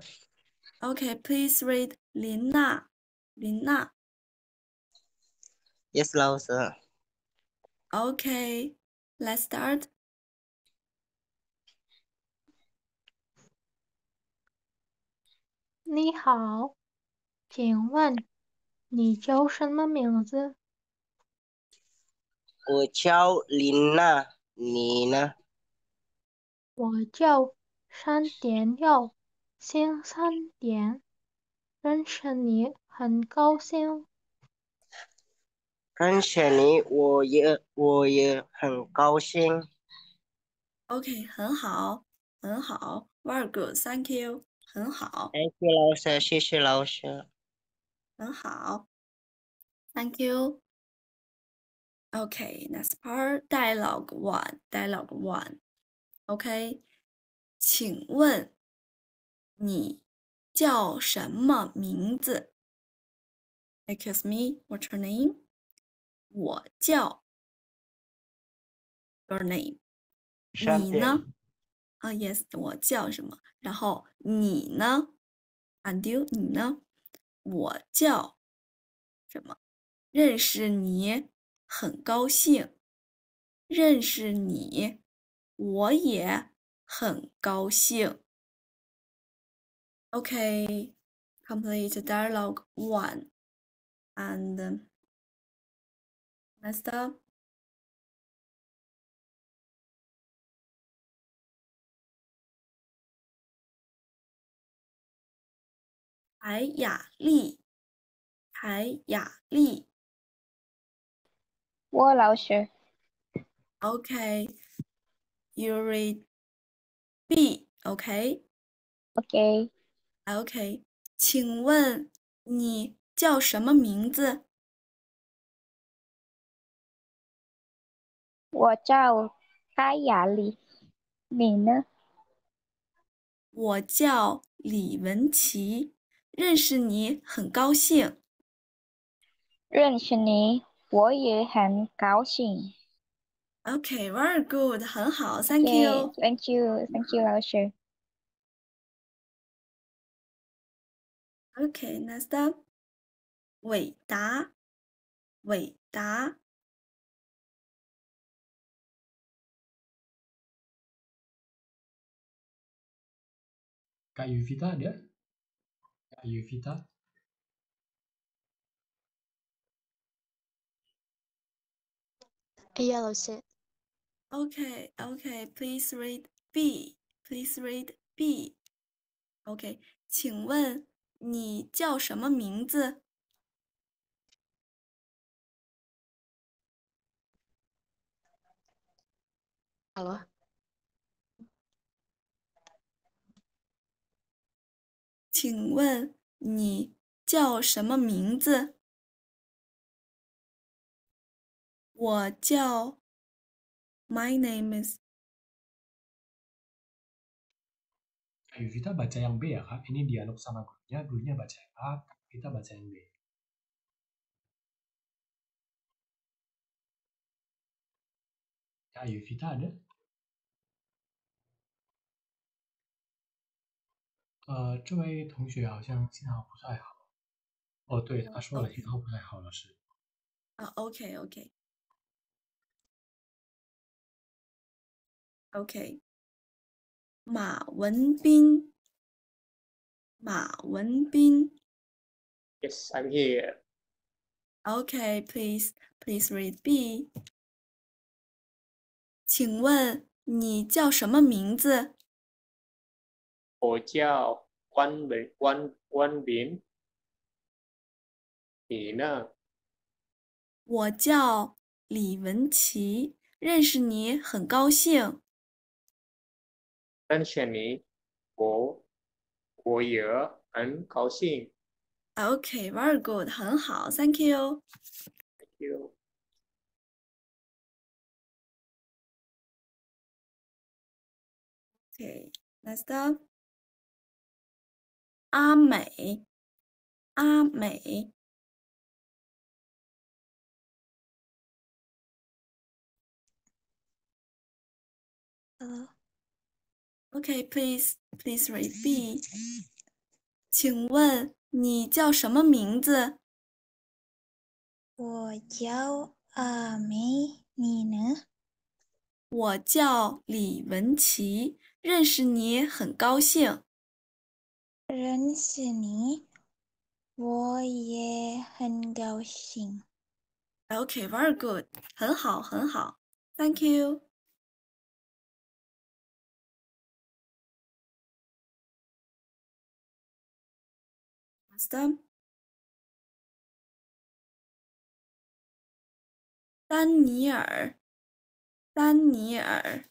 OK，Please read，林娜，林娜。Yes，老师。OK，Let's start。你好，请问你叫什么名字？我叫林娜，你呢？我叫三点六，新三点，认识你很高兴。感谢你，我也我也很高兴。OK，很好，很好，Very good，Thank you，很好。Thank you，老师，谢谢老师。很好，Thank you。o k n e t s s p a r t dialogue one，dialogue one。OK，请问你叫什么名字？Excuse me，What's your name？我叫。Your name，你呢？啊，Yes，我叫什么？然后你呢？And you，你呢？我叫，什么？认识你很高兴。认识你，我也很高兴。OK，complete dialogue one，and. m i s t e r 海雅丽，海雅丽，我老师。Okay，Urie y o B，Okay，Okay，Okay，请问你叫什么名字？我叫阿雅丽，你呢？我叫李文琪，认识你很高兴。认识你，我也很高兴。OK，very good，很好，Thank you，Thank you，Thank you，老师。OK，next up，伟达，伟达。Kayu 卡尤维塔，对吧？卡 i 维塔。哎呀，老师。OK，OK，read B，read B。OK，请问你叫什么名字？Hello。请问你叫什么名字？我叫。My name is。哎，有 ita，baca yang b ya kak，ini dialog sama gurunya，gurunya baca y a n g a kita baca yang b。Ya, 哎，有 ita a d a 呃，这位同学好像信号不太好。哦，对，他说了信号不太好，老师。啊，OK，OK，OK。马文斌，马文斌。Yes, I'm here. OK, please, please read B。请问你叫什么名字？我叫关文关关林，你呢？我叫李文琪，认识你很高兴。真巧，你我我也很高兴。OK，very good，很好，Thank you。Thank you。OK，Next up。阿美，阿美。呃，OK，p please l e e a okay, s repeat。请问你叫什么名字？我叫阿美，你呢？我叫李文琪，认识你很高兴。认识你，我也很高兴。OK，very good，很好很好。Thank you，Master，丹尼尔，丹尼尔。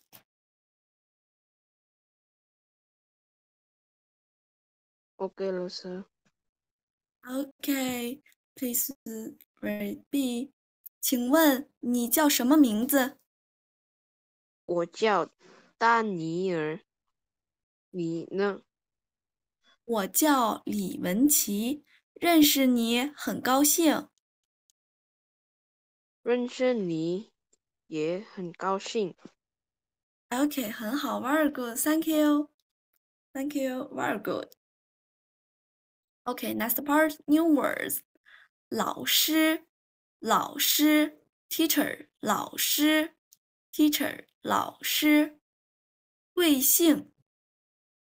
OK，老师。OK，please ready。请问你叫什么名字？我叫丹尼尔。你呢？我叫李文琪。认识你很高兴。认识你也很高兴。OK，很好，Very good。Thank you。Thank you，Very good。Okay, next part, new words. 老师，老师，teacher，老师，teacher，老师。贵姓，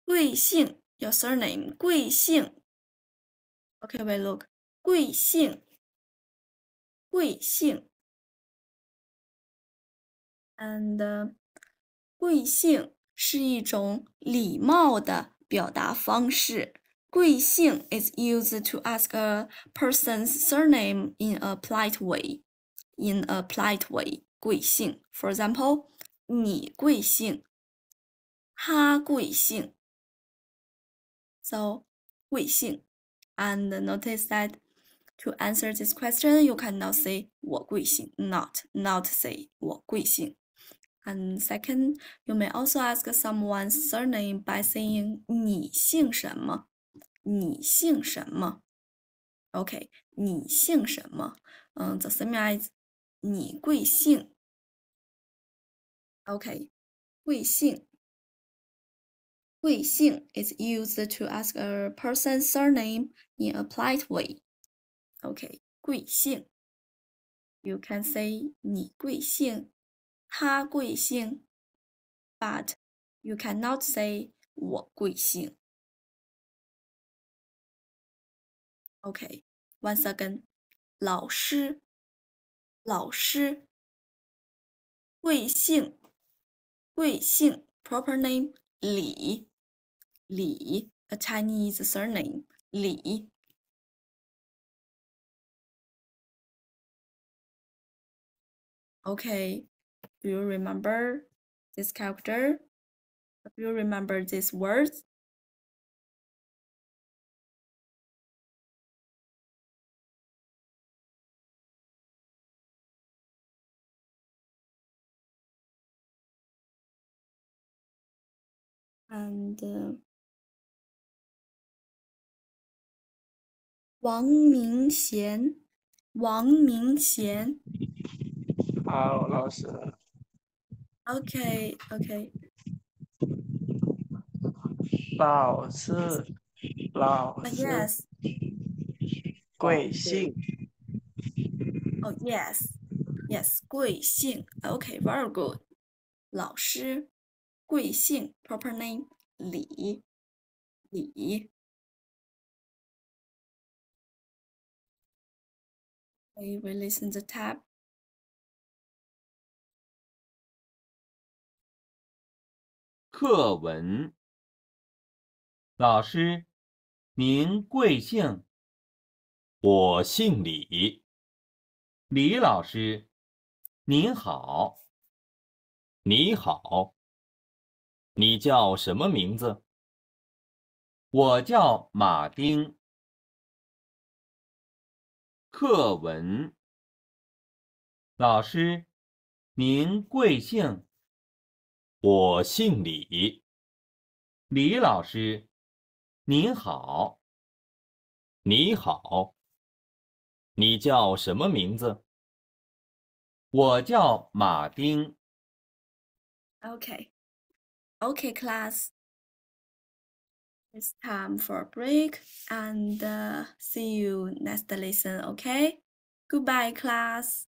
贵姓，your Okay, we look. 贵姓，贵姓。And、uh, 贵姓是一种礼貌的表达方式。Guixing is used to ask a person's surname in a polite way. In a polite way, 贵姓. For example, 你贵姓,他贵姓. So, 贵姓. And notice that to answer this question, you cannot say 我贵姓, not, not say 我贵姓. And second, you may also ask someone's surname by saying 你姓什么.你姓什么？OK，你姓什么？嗯，这什么意思？你贵姓？OK，贵姓。贵姓 is used to ask a person's surname in a polite way. OK，贵姓。You can say 你贵姓，他贵姓，but you cannot say 我贵姓。Okay, once again. 老师，老师。贵姓，贵姓，proper name 李，李，a Chinese surname 李。Okay, do you remember this character? Do you remember these words? and 王明贤，王明贤。好，老师。OK，OK。老师，老师。Yes。贵姓？Oh yes，yes。贵姓？OK，very good。老师。贵姓？Proper name 李，李。We will listen the tab. 课文。老师，您贵姓？我姓李。李老师，您好。你好。你叫什么名字？我叫马丁。课文，老师，您贵姓？我姓李。李老师，您好。你好。你叫什么名字？我叫马丁。OK。Okay, class. It's time for a break and uh, see you next lesson, okay? Goodbye, class.